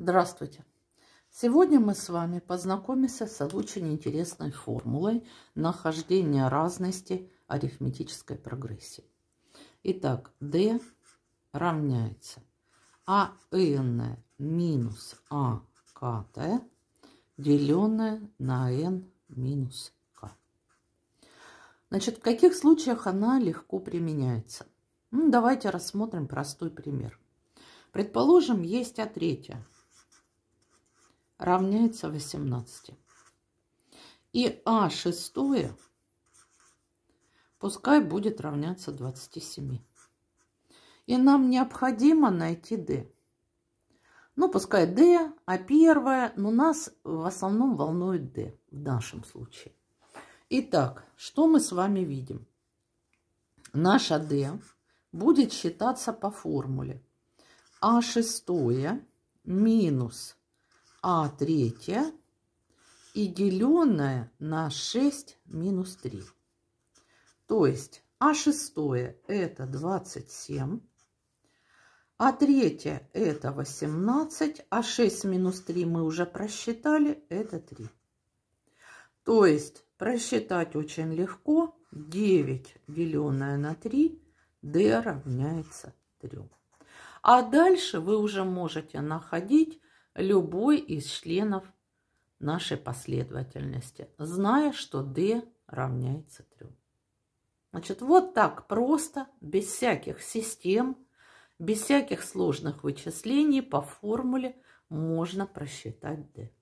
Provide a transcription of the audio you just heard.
Здравствуйте! Сегодня мы с вами познакомимся с очень интересной формулой нахождения разности арифметической прогрессии. Итак, d равняется АН минус АКТ, деленное на n минус k. Значит, в каких случаях она легко применяется? Ну, давайте рассмотрим простой пример. Предположим, есть А третья – равняется 18. И А шестое пускай будет равняться 27. И нам необходимо найти D. Ну, пускай D, а первое, но нас в основном волнует D в нашем случае. Итак, что мы с вами видим? Наша D будет считаться по формуле А6 минус а третья и деленное на 6 минус 3. То есть а шестое это 27, а третье это 18, а 6 минус 3 мы уже просчитали, это 3. То есть просчитать очень легко. 9 деленное на 3, d равняется 3. А дальше вы уже можете находить любой из членов нашей последовательности, зная, что d равняется 3. Значит, вот так просто, без всяких систем, без всяких сложных вычислений по формуле можно просчитать d.